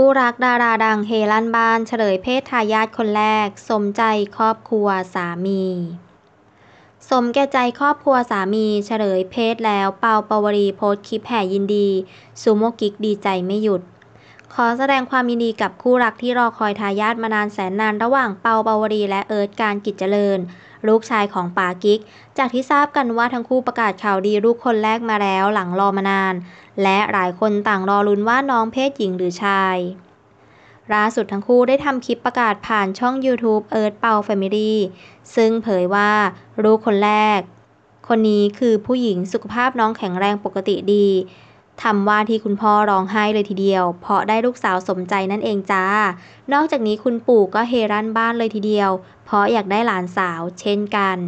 คู่รักดาราดังเฮลันบาน เฉลยเพศทายาทคนแรก สมใจครอบครัวสามี สมแก่ใจครอบครัวสามี เฉลยเพศแล้ว เปาปาวรีโพสคลิปแห่ยินดีซูโมกิกดีใจไม่หยุด ขอแสดงความยินดีกับคู่รักที่รอคอยทายาทมานานแสนนานระหว่างเปาปาวรีและเอิร์ธการกิจเจริญลูกชายของป๋ากิ๊ก จากที่ทราบกันว่าทั้งคู่ประกาศข่าวดีลูกคนแรกมาแล้วหลังรอมานาน และหลายคนต่างรอลุ้นว่าน้องเพศหญิงหรือชาย ล่าสุดทั้งคู่ได้ทำคลิปประกาศผ่านช่อง YouTube Earth Pau Family ซึ่งเผยว่าลูกคนแรก คนนี้คือผู้หญิงสุขภาพน้องแข็งแรงปกติดีทำว่าที่คุณพ่อร้องไห้เลยทีเดียว เพราะได้ลูกสาวสมใจนั่นเองจ้า นอกจากนี้คุณปู่ก็เฮรั่นบ้านเลยทีเดียว เพราะอยากได้หลานสาวเช่นกัน